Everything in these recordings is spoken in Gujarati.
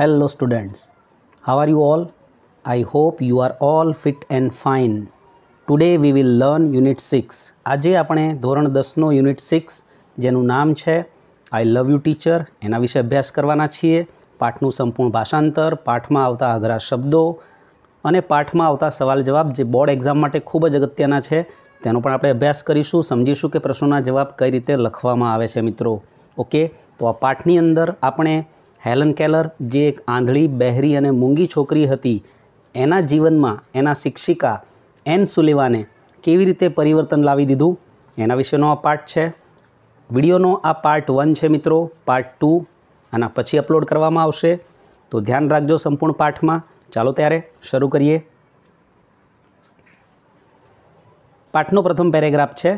hello students how are you all i hope you are all fit and fine today we will learn unit six આજે આપણે ધોરણ દસનો યુનિટ સિક્સ જેનું નામ છે આઈ લવ યુ ટીચર એના વિશે અભ્યાસ કરવાના છીએ પાઠનું સંપૂર્ણ ભાષાંતર પાઠમાં આવતા અઘરા શબ્દો અને પાઠમાં આવતા સવાલ જવાબ જે બોર્ડ એક્ઝામ માટે ખૂબ જ અગત્યના છે તેનો પણ આપણે અભ્યાસ કરીશું સમજીશું કે પ્રશ્નોના જવાબ કઈ રીતે લખવામાં આવે છે મિત્રો ઓકે તો આ પાઠની અંદર આપણે હેલન કેલર જે એક આંધળી બહેરી અને મૂંગી છોકરી હતી એના જીવનમાં એના શિક્ષિકા એન સુલેવાને કેવી રીતે પરિવર્તન લાવી દીધું એના વિશેનો આ પાર્ટ છે વિડીયોનો આ પાર્ટ વન છે મિત્રો પાર્ટ ટુ આના પછી અપલોડ કરવામાં આવશે તો ધ્યાન રાખજો સંપૂર્ણ પાઠમાં ચાલો ત્યારે શરૂ કરીએ પાઠનો પ્રથમ પેરેગ્રાફ છે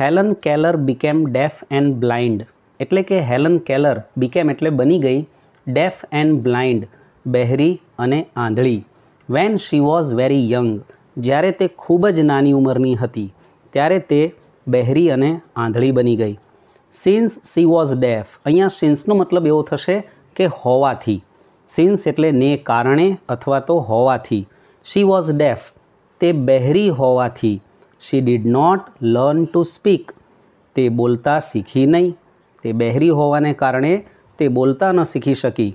Helen Keller became deaf and blind એટલે કે હેલન કેલર બીકેમ એટલે બની ગઈ ડેફ એન્ડ બ્લાઇન્ડ બહેરી અને આંધળી when she was very young જ્યારે તે ખૂબ જ નાની ઉંમરની હતી ત્યારે તે બહેરી અને આંધળી બની ગઈ સિન્સ સી વોઝ ડેફ અહીંયા સિન્સનો મતલબ એવો થશે કે હોવાથી સિન્સ એટલે ને કારણે અથવા તો હોવાથી શી વોઝ ડેફ તે બહેરી હોવાથી she did not learn to speak તે બોલતા શીખી નહીં તે બહેરી હોવાને કારણે તે બોલતા ન શીખી સકી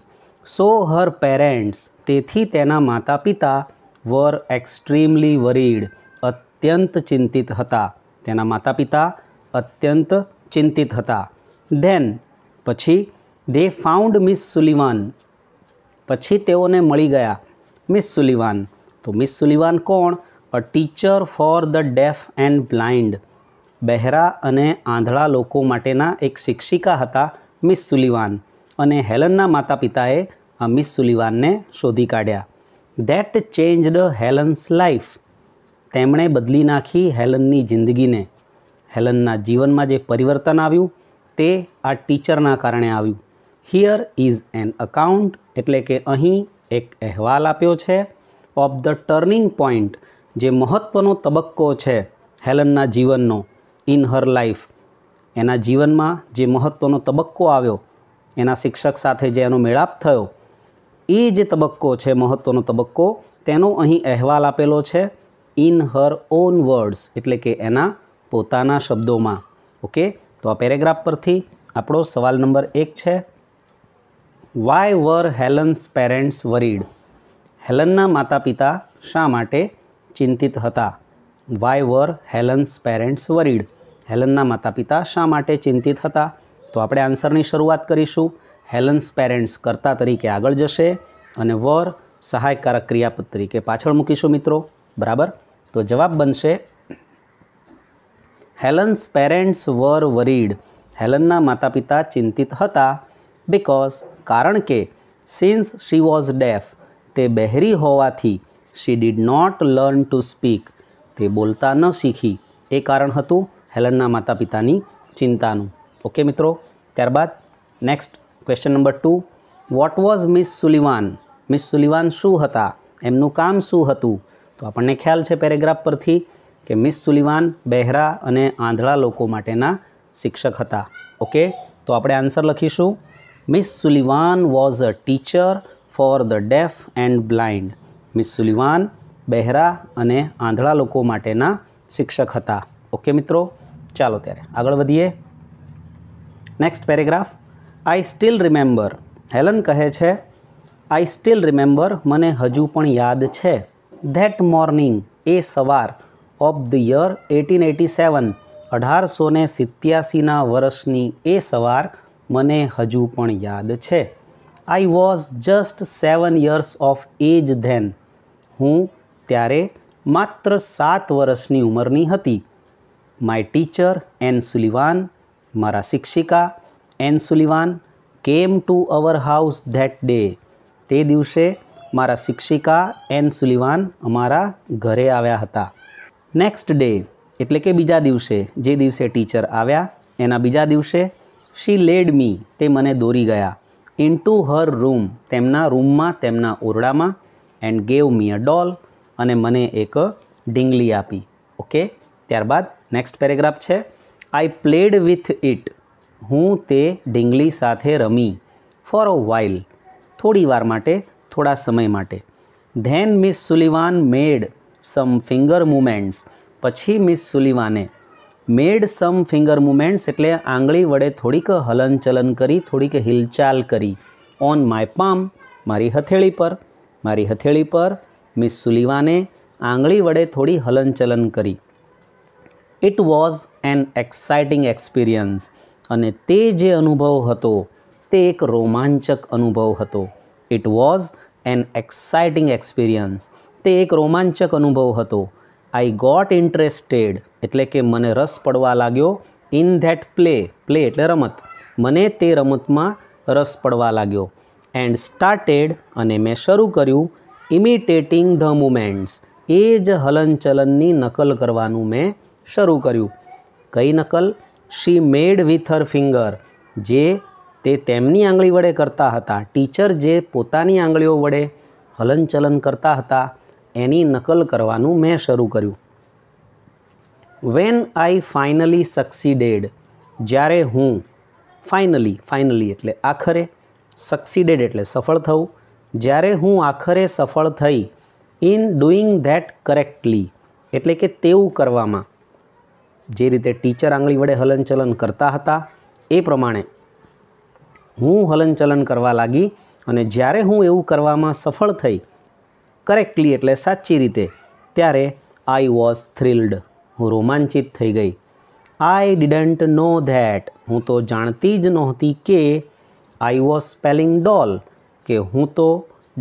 સોરર પેરેન્ટ્સ તેથી તેના માતા-પિતા વર એક્સ્ટ્રીમલી વરીડ અત્યંત ચિંતિત હતા તેના માતા-પિતા અત્યંત ચિંતિત હતા ધેન પછી দে ફાઉન્ડ મિસ સુલિવાન પછી તેઓને મળી ગયા મિસ સુલિવાન તો મિસ સુલિવાન કોણ a teacher for the deaf and blind બહેરા અને આંધળા લોકો માટેના એક શિક્ષિકા હતા મિસ સુલિવાન અને હેલનના માતા પિતાએ મિસ સુલિવાનને શોધી કાઢ્યા ધેટ ચેન્જડ હેલન્સ લાઈફ તેમણે બદલી નાખી હેલનની જિંદગીને હેલનના જીવનમાં જે પરિવર્તન આવ્યું તે આ ટીચરના કારણે આવ્યું હિયર ઇઝ એન અકાઉન્ટ એટલે કે અહીં એક અહેવાલ આપ્યો છે ઓફ ધ ટર્નિંગ પોઈન્ટ જે મહત્ત્વનો તબક્કો છે હેલનના જીવનનો ઇન હર લાઈફ એના જીવનમાં જે મહત્ત્વનો તબક્કો આવ્યો એના શિક્ષક સાથે જે એનો મેળાપ થયો એ જે તબક્કો છે મહત્ત્વનો તબક્કો તેનો અહીં અહેવાલ આપેલો છે ઇન હર ઓન વર્ડ્સ એટલે કે એના પોતાના શબ્દોમાં ઓકે તો આ પેરેગ્રાફ પરથી આપણો સવાલ નંબર એક છે why were Helen's parents worried હેલનના માતા પિતા શા માટે ચિંતિત હતા why were Helen's parents worried હેલનના માતા પિતા શા માટે ચિંતિત હતા તો આપણે આન્સરની શરૂઆત કરીશું હેલન્સ પેરેન્ટ્સ કર્તા તરીકે આગળ જશે અને વર સહાયકારક ક્રિયાપદ તરીકે પાછળ મૂકીશું મિત્રો બરાબર તો જવાબ બનશે હેલન્સ પેરેન્ટ્સ વર વરીડ હેલનના માતા પિતા ચિંતિત હતા બિકોઝ કારણ કે સિન્સ શી વોઝ ડેફ તે બહેરી હોવાથી she did not learn to speak તે બોલતા ન શીખી એ કારણ હતું હેલનના માતા પિતાની ચિંતાનું ઓકે મિત્રો ત્યારબાદ next question number two what was Miss Sullivan Miss Sullivan શું હતા એમનું કામ શું હતું તો આપણને ખ્યાલ છે પેરેગ્રાફ પરથી કે મિસ સુલિવાન બહેરા અને આંધળા લોકો માટેના શિક્ષક હતા ઓકે તો આપણે આન્સર લખીશું Miss Sullivan was a teacher for the deaf and blind Miss Sullivan બહેરા અને આંધળા લોકો માટેના શિક્ષક હતા ઓકે મિત્રો ચાલો ત્યારે આગળ વધીએ next paragraph I still remember Helen કહે છે આઈ સ્ટીલ રિમેમ્બર મને હજુ પણ યાદ છે ધેટ મોર્નિંગ એ સવાર of the year eighteen eighty seven અઢારસો ને સિત્યાસીના વર્ષની એ સવાર મને હજુ પણ યાદ છે I was just seven years of age then હું ત્યારે માત્ર સાત વર્ષની ઉંમરની હતી માય ટીચર એન સુલિવાન મારા શિક્ષિકા Anne Sullivan came to our house that day તે દિવસે મારા શિક્ષિકા એન સુલિવાન અમારા ઘરે આવ્યા હતા નેક્સ્ટ ડે એટલે કે બીજા દિવસે જે દિવસે ટીચર આવ્યા એના બીજા દિવસે શી લેડ મી તે મને દોરી ગયા ઇન ટુ હર રૂમ તેમના રૂમમાં તેમના ઓરડામાં એન્ડ ગેવ મી અ ડોલ અને મને એક ઢીંગલી આપી ઓકે ત્યારબાદ નેક્સ્ટ પેરેગ્રાફ છે આઈ પ્લેડ વિથ ઇટ હું તે ઢીંગલી સાથે રમી ફોર અ વાઇલ થોડી વાર માટે થોડા સમય માટે then Miss Sullivan made some finger movements પછી મિસ સુલિવાને મેડ સમ ફિંગર મુમેન્ટ્સ એટલે આંગળી વડે થોડીક હલનચલન કરી થોડીક હિલચાલ કરી ઓન માય પામ મારી હથેળી પર મારી હથેળી પર મિસ સુલિવાને આંગળી વડે થોડી હલનચલન કરી it was an exciting experience અને તે જે અનુભવ હતો તે એક રોમાંચક અનુભવ હતો it was an exciting experience તે એક રોમાંચક અનુભવ હતો આઈ ગોટ ઇન્ટરેસ્ટેડ એટલે કે મને રસ પડવા લાગ્યો ઇન ધેટ પ્લે પ્લે એટલે રમત મને તે રમતમાં રસ પડવા લાગ્યો એન્ડ સ્ટાર્ટેડ અને મેં શરૂ કર્યું ઇમિટેટિંગ ધ મુમેન્ટ્સ એ જ હલનચલનની નકલ કરવાનું મેં શરૂ કર્યું કઈ નકલ શી મેડ વિથ હર ફિંગર જે તે તેમની આંગળી વડે કરતા હતા ટીચર જે પોતાની આંગળીઓ વડે હલનચલન કરતા હતા એની નકલ કરવાનું મેં શરૂ કર્યું વેન આઈ ફાઇનલી સક્સિડેડ જ્યારે હું ફાઇનલી ફાઇનલી એટલે આખરે સક્સિડેડ એટલે સફળ થવું જ્યારે હું આખરે સફળ થઈ ઇન ડુઈંગ ધેટ કરેક્ટલી એટલે કે તેવું કરવામાં જે રીતે ટીચર આંગળી વડે હલનચલન કરતા હતા એ પ્રમાણે હું હલનચલન કરવા લાગી અને જ્યારે હું એવું કરવામાં સફળ થઈ કરેક્ટલી એટલે સાચી રીતે ત્યારે આઈ વોઝ થ્રિલ્ડ હું રોમાંચિત થઈ ગઈ આઈ ડિડન્ટ નો ધેટ હું તો જાણતી જ નહોતી કે આઈ વોઝ સ્પેલિંગ ડોલ કે હું તો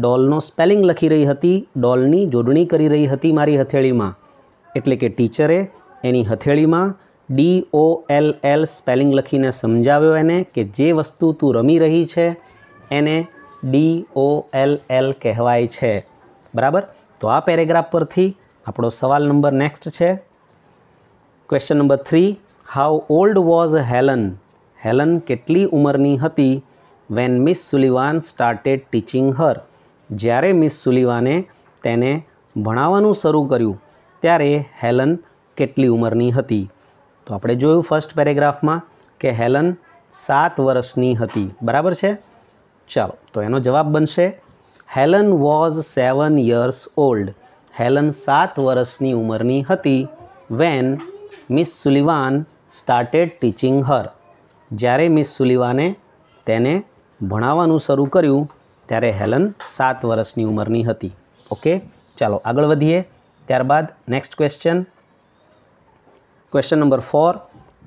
ડોલનો સ્પેલિંગ લખી રહી હતી ડોલની જોડણી કરી રહી હતી મારી હથેળીમાં એટલે કે ટીચરે એની હથેળીમાં D O L L spelling લખીને સમજાવ્યો એને કે જે વસ્તુ તું રમી રહી છે એને ડી ઓ એલ એલ કહેવાય છે બરાબર તો આ પેરેગ્રાફ પરથી આપણો સવાલ નંબર નેક્સ્ટ છે question number three how old was Helen Helen કેટલી ઉંમરની હતી when Miss Sullivan started teaching her જ્યારે મિસ સુલિવાને તેને ભણાવવાનું શરૂ કર્યું ત્યારે હેલન કેટલી ઉંમરની હતી તો આપણે જોયું ફર્સ્ટ પેરેગ્રાફમાં કે હેલન સાત વર્ષની હતી બરાબર છે ચાલો તો એનો જવાબ બનશે Helen was seven years old Helen સાત વર્ષની ઉંમરની હતી when Miss Sullivan started teaching her જ્યારે મિસ સુલિવાને તેને ભણાવવાનું શરૂ કર્યું ત્યારે હેલન સાત વર્ષની ઉંમરની હતી ઓકે ચાલો આગળ વધીએ ત્યારબાદ next question question number four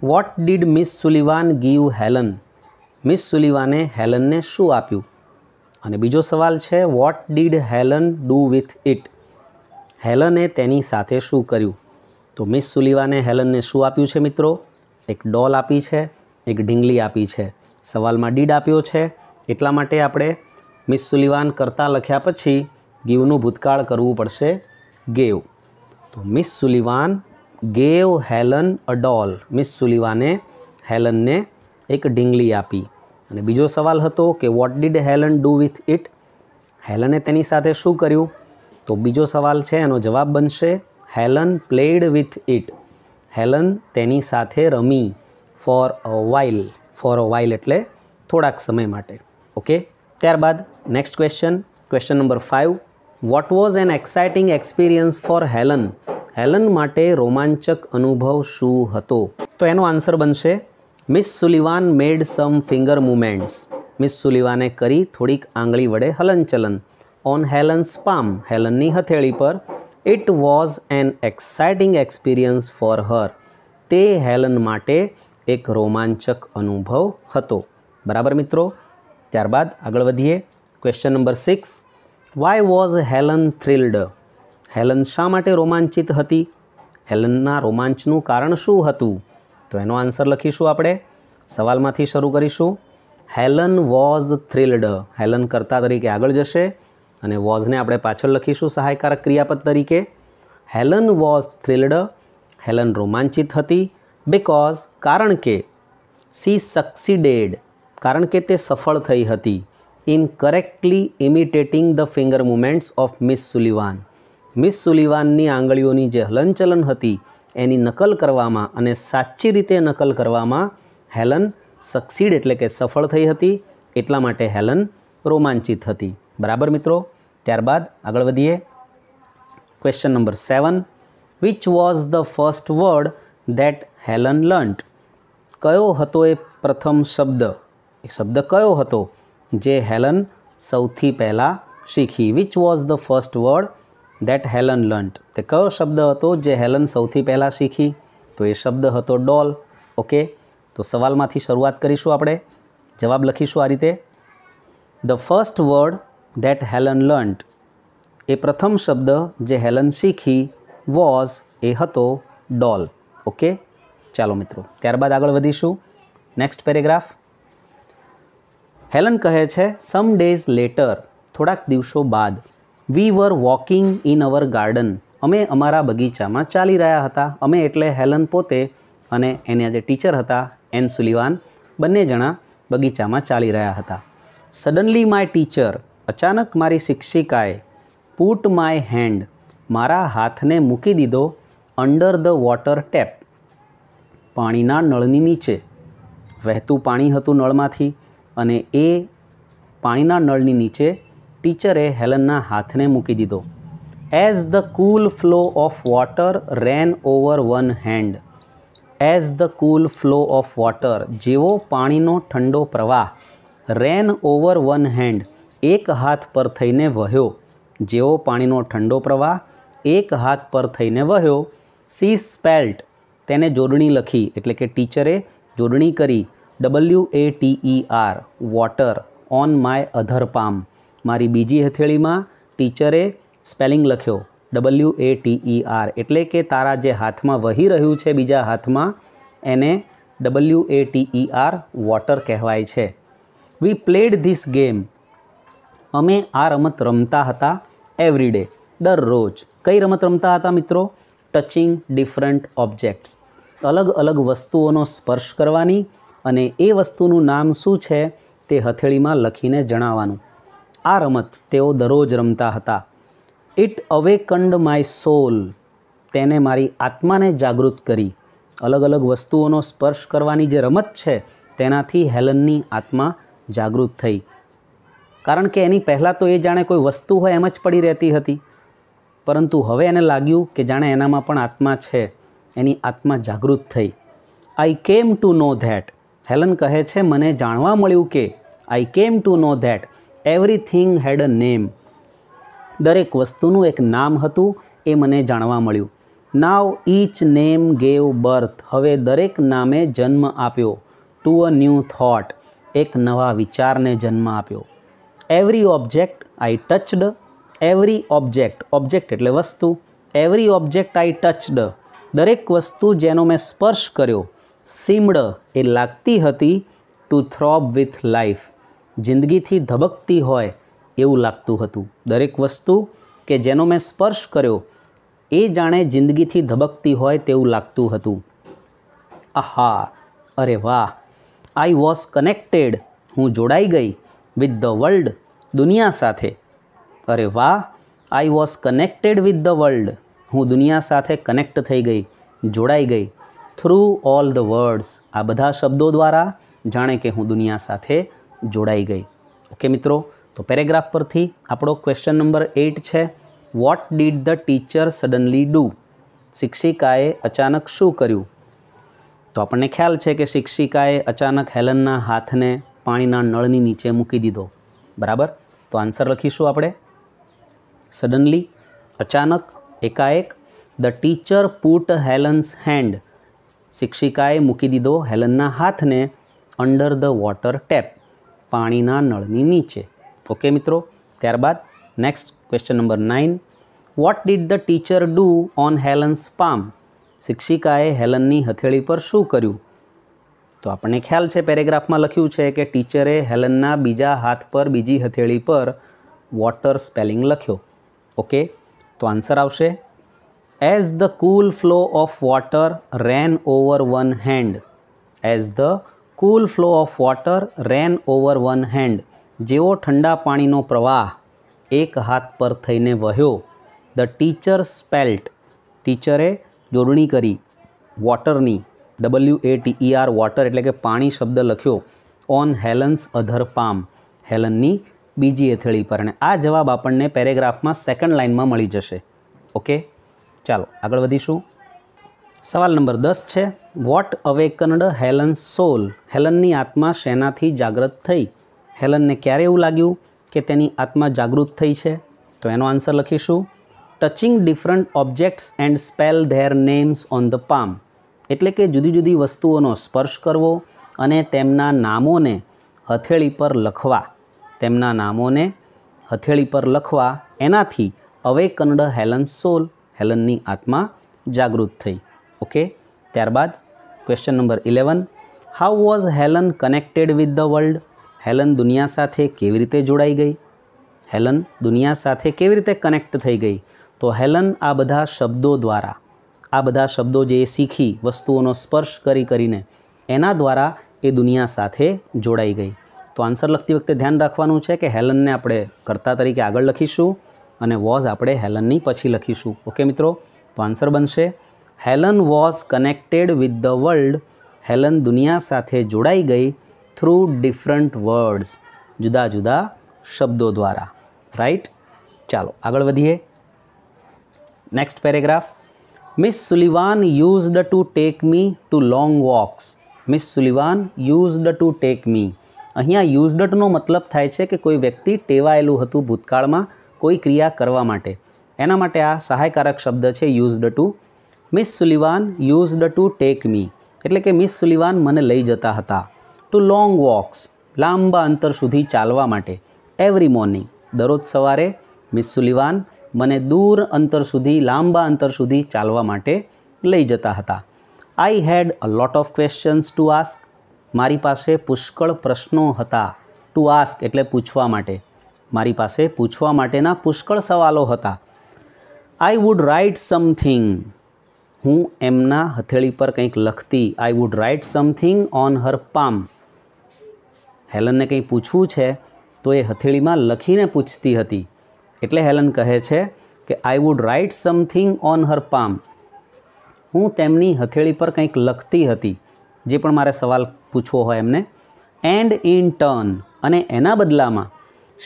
what did Miss Sullivan give Helen Miss સુલિવાને હેલનને શું આપ્યું અને બીજો સવાલ છે what did Helen do with it હેલને તેની સાથે શું કર્યું તો મિસ સુલિવાને હેલનને શું આપ્યું છે મિત્રો એક ડોલ આપી છે એક ઢીંગલી આપી છે સવાલમાં ડીડ આપ્યો છે એટલા માટે આપણે મિસ સુલિવાન કરતાં લખ્યા પછી ગીવનું ભૂતકાળ કરવું પડશે ગેવ તો Miss Sullivan gave Helen a doll Miss સુલિવાને હેલનને એક ઢીંગલી આપી અને બીજો સવાલ હતો કે what did Helen do with it હેલને તેની સાથે શું કર્યું તો બીજો સવાલ છે એનો જવાબ બનશે Helen played with it Helen તેની સાથે રમી for a while for a while એટલે થોડાક સમય માટે ઓકે ત્યારબાદ next question question number five what was an exciting experience for Helen Helen માટે રોમાંચક અનુભવ શું હતો તો એનો આન્સર બનશે Miss Sullivan made some finger movements Miss સુલિવાને કરી થોડીક આંગળી વડે હલનચલન ઓન હેલન સ્પામ હેલનની હથેળી પર it was an exciting experience for her તે હેલન માટે એક રોમાંચક અનુભવ હતો બરાબર મિત્રો ત્યારબાદ આગળ વધીએ question number six why was Helen thrilled Helen શા માટે રોમાંચિત હતી હેલનના રોમાંચનું કારણ શું હતું તો એનો આન્સર લખીશું આપણે સવાલમાંથી શરૂ કરીશું હેલન વોઝ થ્રિલ્ડ હેલન કરતા તરીકે આગળ જશે અને વોઝને આપણે પાછળ લખીશું સહાયકારક ક્રિયાપદ તરીકે હેલન વોઝ થ્રિલ્ડ હેલન રોમાંચિત હતી બિકોઝ કારણ કે સી સક્સિડેડ કારણ કે તે સફળ થઈ હતી in correctly imitating the finger movements of Miss Sullivan Miss સુલિવાનની આંગળીઓની જે હલનચલન હતી એની નકલ કરવામાં અને સાચી રીતે નકલ કરવામાં હેલન સક્સીડ એટલે કે સફળ થઈ હતી એટલા માટે હેલન રોમાંચિત હતી બરાબર મિત્રો ત્યારબાદ આગળ વધીએ question number seven which was the first word that Helen learnt કયો હતો એ પ્રથમ શબ્દ એ શબ્દ કયો હતો જે હેલન સૌથી પહેલાં શીખી which was the first word that Helen learnt તે કયો શબ્દ હતો જે હેલન સૌથી પહેલાં શીખી તો એ શબ્દ હતો ડોલ ઓકે તો સવાલમાંથી શરૂઆત કરીશું આપણે જવાબ લખીશું આ રીતે the first word that Helen learnt એ પ્રથમ શબ્દ જે હેલન શીખી વોઝ એ હતો ડોલ ઓકે ચાલો મિત્રો ત્યારબાદ આગળ વધીશું નેક્સ્ટ પેરેગ્રાફ હેલન કહે છે સમ ડેઝ લેટર થોડાક દિવસો બાદ we were walking in our garden અમે અમારા બગીચામાં ચાલી રહ્યા હતા અમે એટલે હેલન પોતે અને એના જે ટીચર હતા એન સુલિવાન બંને જણા બગીચામાં ચાલી રહ્યા હતા સડનલી માય ટીચર અચાનક મારી શિક્ષિકાએ પુટ માય હેન્ડ મારા હાથને મૂકી દીધો અંડર ધ વોટર ટેપ પાણીના નળની નીચે વહેતું પાણી હતું નળમાંથી અને એ પાણીના નળની નીચે ટીચરે હેલનના હાથને મૂકી દીધો as the cool flow of water ran over one hand as the cool flow of water જેવો પાણીનો ઠંડો પ્રવાહ રેન ઓવર વન હેન્ડ એક હાથ પર થઈને વહ્યો જેવો પાણીનો ઠંડો પ્રવાહ એક હાથ પર થઈને વહ્યો સી સ્પેલ્ટ તેને જોડણી લખી એટલે કે ટીચરે જોડણી કરી W A T E R water on my other palm મારી બીજી હથેળીમાં ટીચરે સ્પેલિંગ લખ્યો W A T E R એટલે કે તારા જે હાથમાં વહી રહ્યું છે બીજા હાથમાં એને W A T E R water કહેવાય છે વી પ્લેડ ધીસ ગેમ અમે આ રમત રમતા હતા એવરીડે દરરોજ કઈ રમત રમતા હતા મિત્રો ટચિંગ ડિફરન્ટ ઓબ્જેક્ટ્સ અલગ અલગ વસ્તુઓનો સ્પર્શ કરવાની અને એ વસ્તુનું નામ શું છે તે હથેળીમાં લખીને જણાવવાનું આ રમત તેઓ દરરોજ રમતા હતા ઇટ અવેકન્ડ માય સોલ તેને મારી આત્માને જાગૃત કરી અલગ અલગ વસ્તુઓનો સ્પર્શ કરવાની જે રમત છે તેનાથી હેલનની આત્મા જાગૃત થઈ કારણ કે એની પહેલાં તો એ જાણે કોઈ વસ્તુ હોય એમ જ પડી રહેતી હતી પરંતુ હવે એને લાગ્યું કે જાણે એનામાં પણ આત્મા છે એની આત્મા જાગૃત થઈ આઈ came to know that Helen કહે છે મને જાણવા મળ્યું કે I came to know that everything had a name દરેક વસ્તુનું એક નામ હતું એ મને જાણવા મળ્યું now each name gave birth હવે દરેક નામે જન્મ આપ્યો ટુ અ ન્યૂ થોટ એક નવા વિચારને જન્મ આપ્યો every object I touched every object object એટલે વસ્તુ એવરી ઓબ્જેક્ટ આઈ ટચડ દરેક વસ્તુ જેનો મેં સ્પર્શ કર્યો સીમડ એ લાગતી હતી ટુ થ્રોબ વિથ લાઈફ જિંદગીથી ધબકતી હોય એવું લાગતું હતું દરેક વસ્તુ કે જેનો મેં સ્પર્શ કર્યો એ જાણે જિંદગીથી ધબકતી હોય તેવું લાગતું હતું આહા અરે વાહ આઈ વોઝ કનેક્ટેડ હું જોડાઈ ગઈ વિથ ધ વર્લ્ડ દુનિયા સાથે અરે વાહ I was connected with the world હું દુનિયા સાથે કનેક્ટ થઈ ગઈ જોડાઈ ગઈ થ્રુ ઓલ ધ વર્ડ્સ આ બધા શબ્દો દ્વારા જાણે કે હું દુનિયા સાથે જોડાઈ ગઈ ઓકે મિત્રો તો પેરેગ્રાફ પરથી આપણો ક્વેશ્ચન નંબર એઇટ છે what did the teacher suddenly do શિક્ષિકાએ અચાનક શું કર્યું તો આપણને ખ્યાલ છે કે શિક્ષિકાએ અચાનક હેલનના હાથને પાણીના નળની નીચે મૂકી દીધો બરાબર તો આન્સર લખીશું આપણે સડનલી અચાનક એકાએક the teacher put Helen's hand શિક્ષિકાએ મૂકી દીધો હેલનના હાથને અંડર ધ વોટર ટેપ પાણીના નળની નીચે ઓકે મિત્રો ત્યારબાદ next question number nine what did the teacher do on Helen's palm શિક્ષિકાએ હેલનની હથેળી પર શું કર્યું તો આપણને ખ્યાલ છે પેરેગ્રાફમાં લખ્યું છે કે ટીચરે હેલનના બીજા હાથ પર બીજી હથેળી પર વોટર સ્પેલિંગ લખ્યો ઓકે તો આન્સર આવશે as the cool flow of water ran over one hand as the cool flow of water ran over one hand જેવો ઠંડા પાણીનો પ્રવાહ એક હાથ પર થઈને વહ્યો ધ ટીચર સ્પેલ્ટ ટીચરે જોડણી કરી વોટરની W A T E R water એટલે કે પાણી શબ્દ લખ્યો ઓન હેલન્સ અધર પામ હેલનની બીજી એથળી પર અને આ જવાબ આપણને પેરેગ્રાફમાં સેકન્ડ લાઇનમાં મળી જશે ઓકે ચાલો આગળ વધીશું સવાલ નંબર દસ છે વોટ અવેકન્ડ હેલન સોલ હેલનની આત્મા શેનાથી જાગૃત થઈ હેલનને ક્યારે એવું લાગ્યું કે તેની આત્મા જાગૃત થઈ છે તો એનો આન્સર લખીશું touching different objects and spell their names on the palm એટલે કે જુદી જુદી વસ્તુઓનો સ્પર્શ કરવો અને તેમના નામોને હથેળી પર લખવા તેમના નામોને હથેળી પર લખવા એનાથી અવેકન્ડ હેલન સોલ હેલનની આત્મા જાગૃત થઈ ઓકે ત્યારબાદ question number eleven how was Helen connected with the world Helen દુનિયા સાથે કેવી રીતે જોડાઈ ગઈ હેલન દુનિયા સાથે કેવી રીતે કનેક્ટ થઈ ગઈ તો હેલન આ બધા શબ્દો દ્વારા આ બધા શબ્દો જે શીખી વસ્તુઓનો સ્પર્શ કરી કરીને એના દ્વારા એ દુનિયા સાથે જોડાઈ ગઈ તો આન્સર લખતી વખતે ધ્યાન રાખવાનું છે કે હેલનને આપણે કર્તા તરીકે આગળ લખીશું અને વોઝ આપણે હેલનની પછી લખીશું ઓકે મિત્રો તો આન્સર બનશે Helen was connected with the world Helen દુનિયા સાથે જોડાઈ ગઈ થ્રુ ડિફરન્ટ વર્ડ્સ જુદા જુદા શબ્દો દ્વારા રાઈટ ચાલો આગળ વધીએ next paragraph Miss Sullivan used to take me to long walks Miss Sullivan used to take me અહીંયા યુઝડટનો મતલબ થાય છે કે કોઈ વ્યક્તિ ટેવાયેલું હતું ભૂતકાળમાં કોઈ ક્રિયા કરવા માટે એના માટે આ સહાયકારક શબ્દ છે used to Miss Sullivan used to take me એટલે કે મિસ સુલિવાન મને લઈ જતા હતા ટુ લોંગ વોક્સ લાંબા અંતર સુધી ચાલવા માટે એવરી મોર્નિંગ દરરોજ સવારે મિસ સુલિવાન મને દૂર અંતર સુધી લાંબા અંતર સુધી ચાલવા માટે લઈ જતા હતા I had a lot of questions to ask મારી પાસે પુષ્કળ પ્રશ્નો હતા ટુ આસ્ક એટલે પૂછવા માટે મારી પાસે પૂછવા માટેના પુષ્કળ સવાલો હતા આઈ વુડ રાઇટ સમથિંગ હું એમના હથેળી પર કંઈક લખતી I would write something on her palm હેલનને કંઈ પૂછવું છે તો એ હથેળીમાં લખીને પૂછતી હતી એટલે હેલન કહે છે કે I would write something on her palm હું તેમની હથેળી પર કંઈક લખતી હતી જે પણ મારે સવાલ પૂછવો હોય એમને એન્ડ ઇન ટર્ન અને એના બદલામાં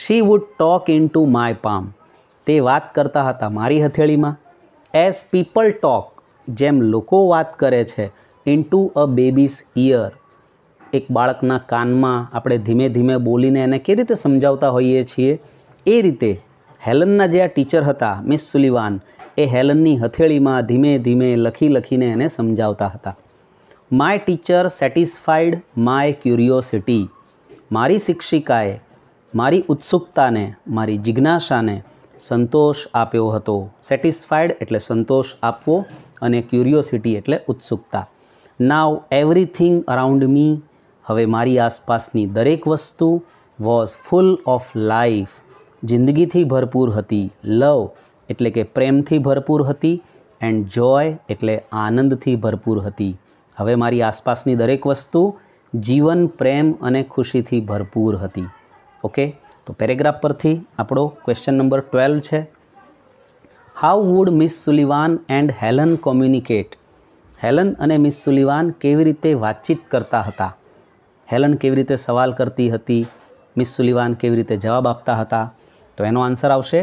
she would talk into my palm તે વાત કરતા હતા મારી હથેળીમાં એઝ પીપલ ટોક જેમ લોકો વાત કરે છે ઇન્ટુ અ બેબીસ ઇયર એક બાળકના કાનમાં આપણે ધીમે ધીમે બોલીને એને કેવી રીતે સમજાવતા હોઈએ છીએ એ રીતે હેલનના જે આ ટીચર હતા મિસ સુલિવાન એ હેલનની હથેળીમાં ધીમે ધીમે લખી લખીને એને સમજાવતા હતા my teacher satisfied my curiosity મારી શિક્ષિકાએ મારી ઉત્સુકતાને મારી જિજ્ઞાસાને સંતોષ આપ્યો હતો સેટિસ્ફાઈડ એટલે સંતોષ આપવો અને ક્યુરિયોસિટી એટલે ઉત્સુકતા નાવ એવરીથિંગ અરાઉન્ડ મી હવે મારી આસપાસની દરેક વસ્તુ વોઝ ફૂલ ઓફ લાઈફ જિંદગીથી ભરપૂર હતી લવ એટલે કે પ્રેમથી ભરપૂર હતી એન્ડ જોય એટલે આનંદથી ભરપૂર હતી હવે મારી આસપાસની દરેક વસ્તુ જીવન પ્રેમ અને ખુશીથી ભરપૂર હતી ઓકે તો પેરેગ્રાફ પરથી આપણો ક્વેશ્ચન નંબર ટ્વેલ્વ છે how would Miss Sullivan and Helen communicate Helen અને મિસ સુલિવાન કેવી રીતે વાતચીત કરતા હતા હેલન કેવી રીતે સવાલ કરતી હતી મિસ સુલિવાન કેવી રીતે જવાબ આપતા હતા તો એનો આન્સર આવશે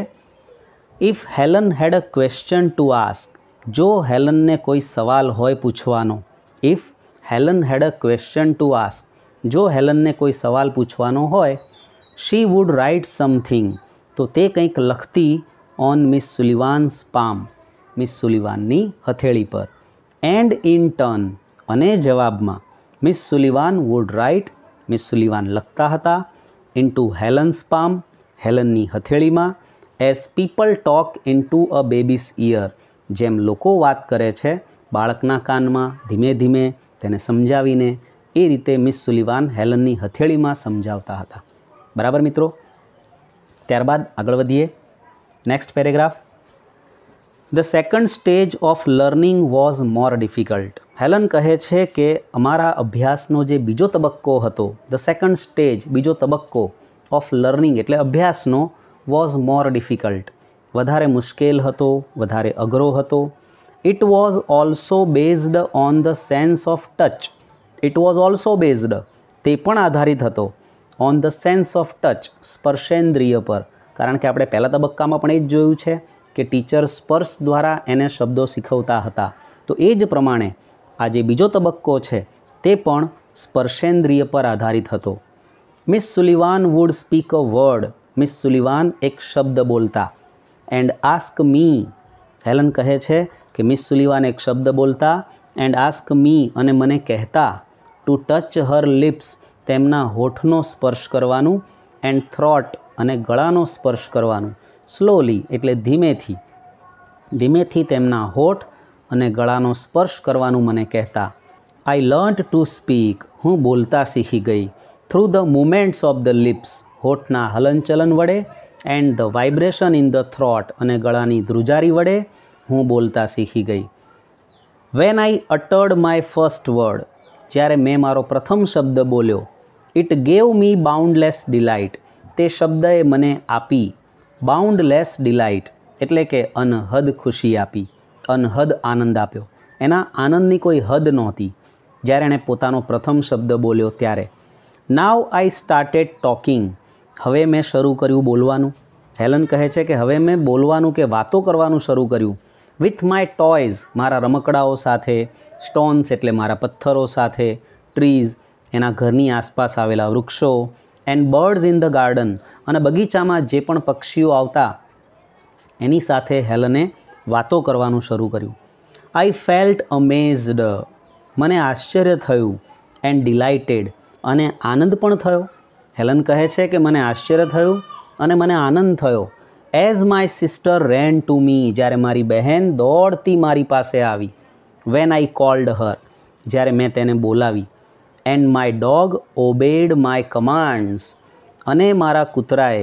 if Helen had a question to ask જો હેલનને કોઈ સવાલ હોય પૂછવાનો if Helen had a question to ask જો હેલનને કોઈ સવાલ પૂછવાનો હોય શી વુડ રાઇટ સમથિંગ તો તે કંઈક લખતી on Miss Sullivan's palm Miss સુલિવાનની હથેળી પર એન્ડ ઇન ટર્ન અને જવાબમાં Miss Sullivan would write Miss Sullivan લખતા હતા ઇન ટુ હેલન્સ પામ હેલનની હથેળીમાં as people talk into a baby's ear જેમ લોકો વાત કરે છે બાળકના કાનમાં ધીમે ધીમે તેને સમજાવીને એ રીતે મિસ સુલિવાન હેલનની હથેળીમાં સમજાવતા હતા બરાબર મિત્રો ત્યારબાદ આગળ વધીએ Next paragraph. The second stage of learning was more difficult Helen કહે છે કે અમારા અભ્યાસનો જે બીજો તબક્કો હતો ધ સેકન્ડ સ્ટેજ બીજો તબક્કો ઓફ લર્નિંગ એટલે અભ્યાસનો વોઝ મોર ડિફિકલ્ટ વધારે મુશ્કેલ હતો વધારે અઘરો હતો it was also based on the sense of touch it was also based તે પણ આધારિત હતો on the sense of touch સ્પર્શેન્દ્રિય પર કારણ કે આપણે પહેલા તબક્કામાં પણ એ જ જોયું છે કે ટીચર સ્પર્શ દ્વારા એને શબ્દો શીખવતા હતા તો એ જ પ્રમાણે આ જે બીજો તબક્કો છે તે પણ સ્પર્શેન્દ્રિય પર આધારિત હતો Miss Sullivan would speak a word Miss Sullivan એક શબ્દ બોલતા એન્ડ આસ્ક મી હેલન કહે છે કે મિસ સુલિવાન એક શબ્દ બોલતા એન્ડ આસ્ક મી અને મને કહેતા ટુ ટચ હર લિપ્સ તેમના હોઠનો સ્પર્શ કરવાનું એન્ડ થ્રોટ અને ગળાનો સ્પર્શ કરવાનું સ્લોલી એટલે ધીમેથી ધીમેથી તેમના હોઠ અને ગળાનો સ્પર્શ કરવાનું મને કહેતા આઈ લર્ન્ટ ટુ સ્પીક હું બોલતા શીખી ગઈ through the movements of the lips હોઠના હલનચલન વડે and the vibration in the throat અને ગળાની ધ્રુજારી વડે હું બોલતા શીખી ગઈ when I uttered my first word જ્યારે મેં મારો પ્રથમ શબ્દ બોલ્યો it gave me boundless delight તે શબ્દએ મને આપી બાઉન્ડલેસ ડિલાઇટ એટલે કે અનહદ ખુશી આપી અનહદ આનંદ આપ્યો એના આનંદની કોઈ હદ નહોતી જ્યારે એણે પોતાનો પ્રથમ શબ્દ બોલ્યો ત્યારે નાવ આઈ સ્ટાર્ટેડ ટોકિંગ હવે મેં શરૂ કર્યું બોલવાનું હેલન કહે છે કે હવે મેં બોલવાનું કે વાતો કરવાનું શરૂ કર્યું વિથ માય ટોયઝ મારા રમકડાઓ સાથે સ્ટોન્સ એટલે મારા પથ્થરો સાથે ટ્રીઝ એના ઘરની આસપાસ આવેલા વૃક્ષો and birds in the garden અને બગીચામાં જે પણ પક્ષીઓ આવતા એની સાથે હેલને વાતો કરવાનું શરૂ કર્યું આઈ ફેલ્ટ અમેઝડ મને આશ્ચર્ય થયું એન્ડ ડિલાઇટેડ અને આનંદ પણ થયો હેલન કહે છે કે મને આશ્ચર્ય થયું અને મને આનંદ થયો as my sister ran to me જ્યારે મારી બહેન દોડતી મારી પાસે આવી વેન આઈ કોલ્ડ હર જ્યારે મેં તેને બોલાવી and my dog obeyed my commands અને મારા કૂતરાએ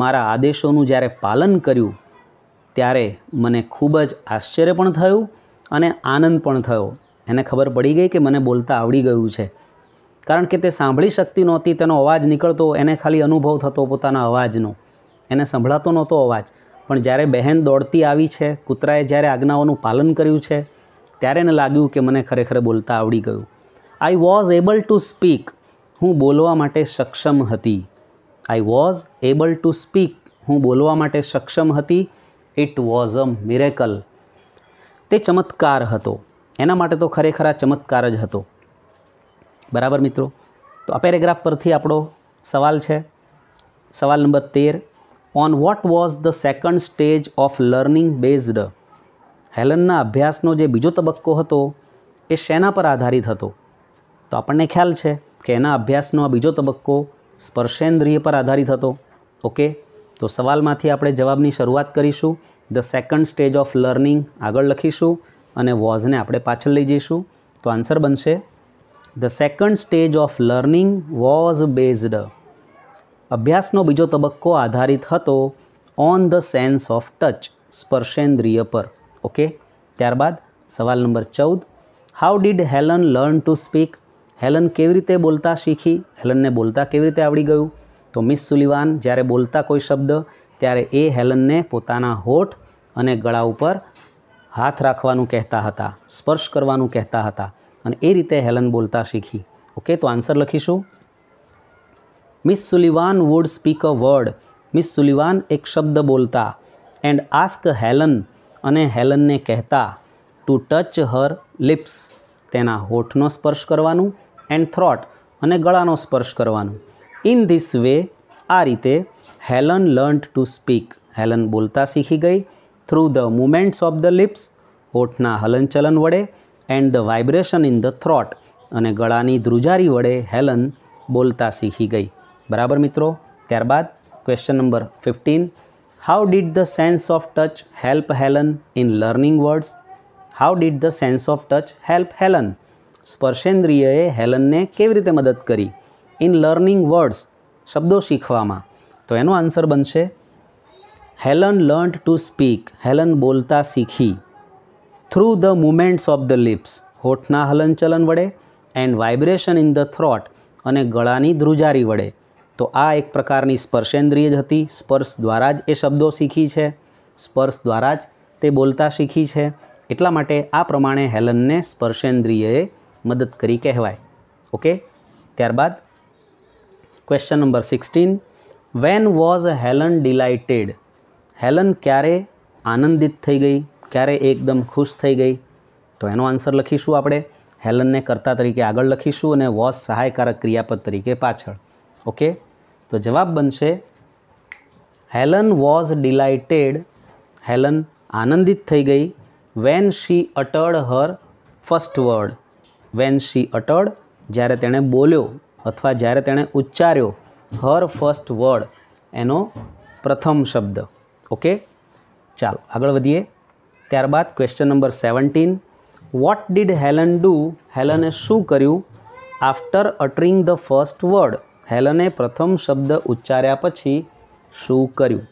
મારા આદેશોનું જ્યારે પાલન કર્યું ત્યારે મને ખૂબ જ આશ્ચર્ય પણ થયું અને આનંદ પણ થયો એને ખબર પડી ગઈ કે મને બોલતા આવડી ગયું છે કારણ કે તે સાંભળી શકતી નહોતી તેનો અવાજ નીકળતો એને ખાલી અનુભવ થતો પોતાના અવાજનો એને સંભળાતો નહોતો અવાજ પણ જ્યારે બહેન દોડતી આવી છે કૂતરાએ જ્યારે આજ્ઞાઓનું પાલન કર્યું છે ત્યારે એને લાગ્યું કે મને ખરેખર બોલતા આવડી ગયું I was able to speak હું બોલવા માટે સક્ષમ હતી I was able to speak હું બોલવા માટે સક્ષમ હતી ઇટ વોઝ અ મિરેકલ તે ચમત્કાર હતો એના માટે તો ખરેખર આ ચમત્કાર જ હતો બરાબર મિત્રો તો આ પેરેગ્રાફ પરથી આપણો સવાલ છે સવાલ નંબર તેર on what was the second stage of learning based હેલનના અભ્યાસનો જે બીજો તબક્કો હતો એ શેના પર આધારિત હતો તો આપણને ખ્યાલ છે કે એના અભ્યાસનો આ બીજો તબક્કો સ્પર્શેન્દ્રિય પર આધારિત હતો ઓકે તો સવાલમાંથી આપણે જવાબની શરૂઆત કરીશું the second stage of learning આગળ લખીશું અને વોઝને આપણે પાછળ લઈ જઈશું તો આન્સર બનશે the second stage of learning was based અભ્યાસનો બીજો તબક્કો આધારિત હતો on the sense of touch સ્પર્શેન્દ્રિય પર ઓકે ત્યારબાદ સવાલ નંબર ચૌદ how did Helen learn to speak Helen કેવી રીતે બોલતા શીખી હેલનને બોલતા કેવી રીતે આવડી ગયું તો મિસ સુલિવાન જ્યારે બોલતા કોઈ શબ્દ ત્યારે એ હેલનને પોતાના હોઠ અને ગળા ઉપર હાથ રાખવાનું કહેતા હતા સ્પર્શ કરવાનું કહેતા હતા અને એ રીતે હેલન બોલતા શીખી ઓકે તો આન્સર લખીશું Miss Sullivan would speak a word Miss Sullivan એક શબ્દ બોલતા એન્ડ આસ્ક હેલન અને હેલનને કહેતા ટુ ટચ હર લિપ્સ તેના હોઠનો સ્પર્શ કરવાનું એન્ડ થ્રોટ અને ગળાનો સ્પર્શ કરવાનો ઇન ધીસ વે આ રીતે Helen learn to speak Helen બોલતા શીખી ગઈ through the movements of the lips હોઠના હલનચલન વડે and the vibration in the throat અને ગળાની ધ્રુજારી વડે હેલન બોલતા શીખી ગઈ બરાબર મિત્રો ત્યારબાદ question number fifteen how did the sense of touch help Helen in learning words how did the sense of touch help Helen સ્પર્શેન્દ્રિયએ હેલનને કેવી રીતે મદદ કરી ઇન લર્નિંગ વર્ડ્સ શબ્દો શીખવામાં તો એનો આન્સર બનશે Helen learn to speak Helen બોલતા શીખી through the movements of the lips હોઠના હલનચલન વડે and vibration in the throat અને ગળાની ધ્રુજારી વડે તો આ એક પ્રકારની સ્પર્શેન્દ્રિય જ હતી સ્પર્શ દ્વારા જ એ શબ્દો શીખી છે સ્પર્શ દ્વારા જ તે બોલતા શીખી છે એટલા માટે આ પ્રમાણે હેલનને સ્પર્શેન્દ્રિયએ મદદ કરી કહેવાય ઓકે ત્યારબાદ question number sixteen when was Helen delighted Helen ક્યારે આનંદિત થઈ ગઈ ક્યારે એકદમ ખુશ થઈ ગઈ તો એનો આન્સર લખીશું આપણે હેલનને કરતા તરીકે આગળ લખીશું અને વોઝ સહાયકારક ક્રિયાપદ તરીકે પાછળ ઓકે તો જવાબ બનશે હેલન વોઝ ડિલાઇટેડ હેલન આનંદિત થઈ ગઈ when she uttered her first word when she uttered જ્યારે તેણે બોલ્યો અથવા જ્યારે તેણે ઉચ્ચાર્યો હર ફર્સ્ટ વર્ડ એનો પ્રથમ શબ્દ ઓકે ચાલો આગળ વધીએ ત્યારબાદ question number seventeen what did Helen do હેલને શું કર્યું after uttering the first word હેલને પ્રથમ શબ્દ ઉચ્ચાર્યા પછી શું કર્યું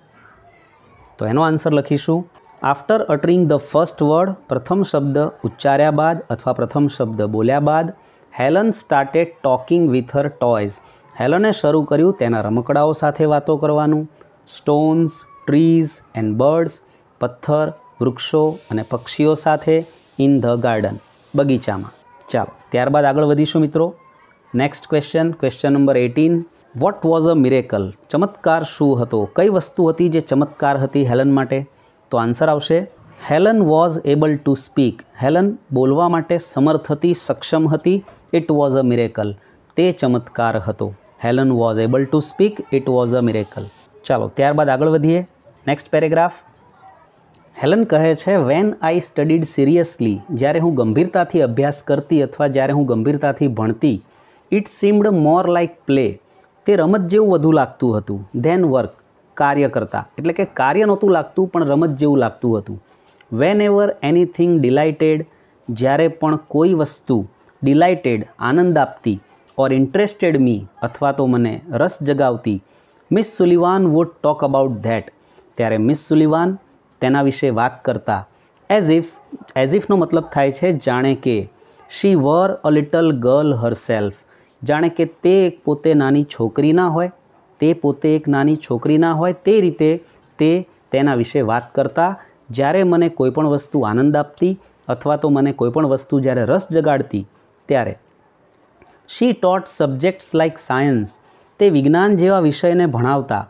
તો એનો આન્સર લખીશું after uttering the first word પ્રથમ શબ્દ ઉચ્ચાર્યા બાદ અથવા પ્રથમ શબ્દ બોલ્યા બાદ Helen started talking with her toys હેલને શરૂ કર્યું તેના રમકડાઓ સાથે વાતો કરવાનું સ્ટોન્સ ટ્રીઝ એન્ડ બર્ડ્સ પથ્થર વૃક્ષો અને પક્ષીઓ સાથે ઇન ધ ગાર્ડન બગીચામાં ચાલો ત્યારબાદ આગળ વધીશું મિત્રો next question question number eighteen what was a miracle ચમત્કાર શું હતો કઈ વસ્તુ હતી જે ચમત્કાર હતી હેલન માટે તો આન્સર આવશે Helen was able to speak Helen બોલવા માટે સમર્થ હતી સક્ષમ હતી ઇટ વોઝ અ મિરેકલ તે ચમત્કાર હતો Helen was able to speak it was a miracle ચાલો ત્યારબાદ આગળ વધીએ નેક્સ્ટ પેરેગ્રાફ હેલન કહે છે વેન આઈ સ્ટડીડ સિરિયસલી જ્યારે હું ગંભીરતાથી અભ્યાસ કરતી અથવા જ્યારે હું ગંભીરતાથી ભણતી it seemed more like play તે રમત જેવું વધુ લાગતું હતું ધેન વર્ક કાર્ય કરતા એટલે કે કાર્ય નહોતું લાગતું પણ રમત જેવું લાગતું હતું વેન એવર એનીથિંગ ડિલાઇટેડ જ્યારે પણ કોઈ વસ્તુ ડિલાઇટેડ આનંદ આપતી ઓર ઇન્ટરેસ્ટેડ મી અથવા તો મને રસ જગાવતી Miss Sullivan would talk about that ત્યારે મિસ સુલિવાન તેના વિશે વાત કરતા એઝ ઇફ એઝ ઇફનો મતલબ થાય છે જાણે કે she were a little girl herself જાણે કે તે પોતે નાની છોકરી ના હોય તે પોતે એક નાની છોકરી ના હોય તે રીતે તે તેના વિશે વાત કરતા જ્યારે મને કોઈપણ વસ્તુ આનંદ આપતી અથવા તો મને કોઈપણ વસ્તુ જ્યારે રસ જગાડતી ત્યારે she taught subjects like science તે વિજ્ઞાન જેવા વિષયને ભણાવતા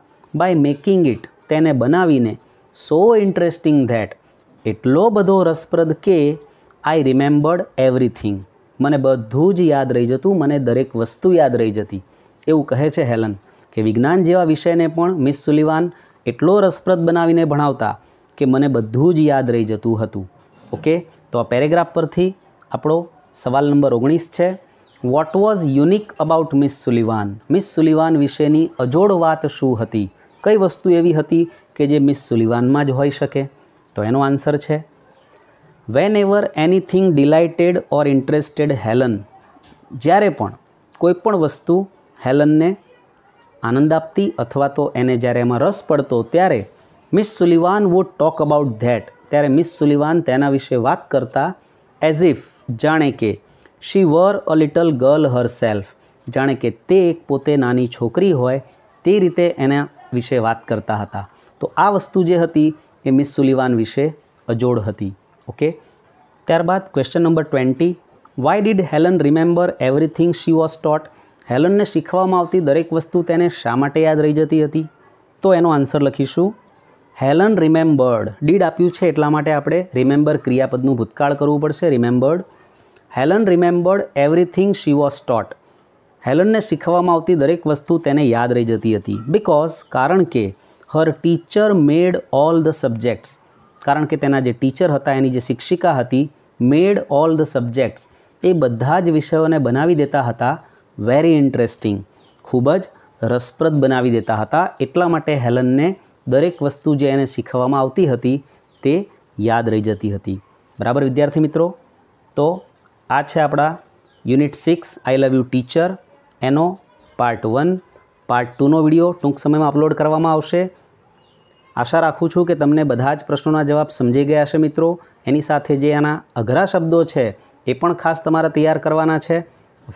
બાય મેકિંગ ઇટ તેને બનાવીને સો ઇન્ટરેસ્ટિંગ ધેટ એટલો બધો રસપ્રદ કે આઈ રિમેમ્બર્ડ એવરીથિંગ મને બધું જ યાદ રહી જતું મને દરેક વસ્તુ યાદ રહી જતી એવું કહે છે હેલન કે વિજ્ઞાન જેવા વિષયને પણ મિસ સુલિવાન એટલો રસપ્રદ બનાવીને ભણાવતા કે મને બધું જ યાદ રહી જતું હતું ઓકે તો આ પેરેગ્રાફ પરથી આપણો સવાલ નંબર ઓગણીસ છે what was unique about Miss Sullivan Miss Sullivan વિશેની અજોડ વાત શું હતી કઈ વસ્તુ એવી હતી કે જે મિસ સુલિવાનમાં જ હોઈ શકે તો એનો આન્સર છે whenever anything delighted or interested Helen જ્યારે પણ કોઈ પણ વસ્તુ હેલનને આનંદ આપતી અથવા તો એને જ્યારે એમાં રસ પડતો ત્યારે Miss Sullivan would talk about that ત્યારે મિસ સુલિવાન તેના વિશે વાત કરતા એઝ ઇફ જાણે કે she were a little girl herself જાણે કે તે એક પોતે નાની છોકરી હોય તે રીતે એના વિશે વાત કરતા હતા તો આ વસ્તુ જે હતી એ મિસ સુલિવાન વિશે અજોડ હતી ઓકે ત્યારબાદ question number twenty why did Helen remember everything she was taught હેલનને શીખવામાં આવતી દરેક વસ્તુ તેને શા માટે યાદ રહી જતી હતી તો એનો આન્સર લખીશું હેલન રિમેમ્બર્ડ ડીડ આપ્યું છે એટલા માટે આપણે રિમેમ્બર ક્રિયાપદનું ભૂતકાળ કરવું પડશે remembered Helen remembered everything she was taught હેલનને શીખવામાં આવતી દરેક વસ્તુ તેને યાદ રહી જતી હતી બિકોઝ કારણ કે her teacher made all the subjects કારણ કે તેના જે ટીચર હતા એની જે શિક્ષિકા હતી મેડ ઓલ ધ સબ્જેક્ટ્સ એ બધા જ વિષયોને બનાવી દેતા હતા વેરી ઇન્ટરેસ્ટિંગ ખૂબ જ રસપ્રદ બનાવી દેતા હતા એટલા માટે હેલનને દરેક વસ્તુ જે એને શીખવવામાં આવતી હતી તે યાદ રહી જતી હતી બરાબર વિદ્યાર્થી મિત્રો તો આ છે આપણા unit six I love you teacher એનો પાર્ટ વન પાર્ટ ટુનો વિડીયો ટૂંક સમયમાં અપલોડ કરવામાં આવશે આશા રાખું છું કે તમને બધા જ પ્રશ્નોના જવાબ સમજી ગયા છે મિત્રો એની સાથે જે આના અઘરા શબ્દો છે એ પણ ખાસ તમારે તૈયાર કરવાના છે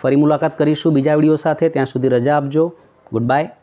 ફરી મુલાકાત કરીશું બીજા વિડીયો સાથે ત્યાં સુધી રજા આપજો ગુડ બાય